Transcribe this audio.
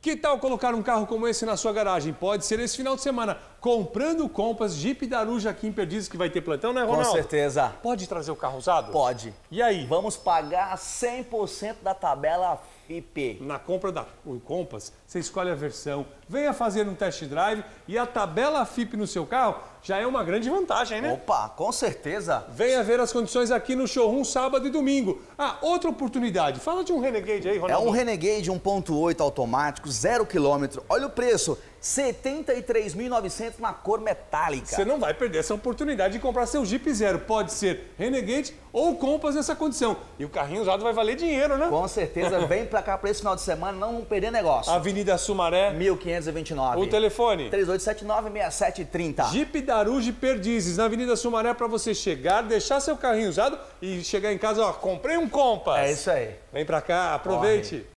Que tal colocar um carro como esse na sua garagem? Pode ser esse final de semana, comprando o Compass Jeep Daruja aqui em Perdizes, que vai ter plantão, né, Ronaldo? Com certeza. Pode trazer o carro usado? Pode. E aí? Vamos pagar 100% da tabela FIP. Na compra da Compass, você escolhe a versão, venha fazer um test drive e a tabela FIP no seu carro já é uma grande vantagem, né? Opa, com certeza. Venha ver as condições aqui no showroom sábado e domingo. Ah, outra oportunidade. Fala de um Renegade aí, é Ronaldo. É um Renegade 1.8 automático zero quilômetro. Olha o preço, 73.900 na cor metálica. Você não vai perder essa oportunidade de comprar seu Jeep zero. Pode ser Renegade ou Compass nessa condição. E o carrinho usado vai valer dinheiro, né? Com certeza. Vem pra cá pra esse final de semana, não perder negócio. Avenida Sumaré. 1529. O telefone. 3879-6730. Jeep Daruge Perdizes, na Avenida Sumaré, pra você chegar, deixar seu carrinho usado e chegar em casa, ó, comprei um Compass. É isso aí. Vem pra cá, aproveite. Corre.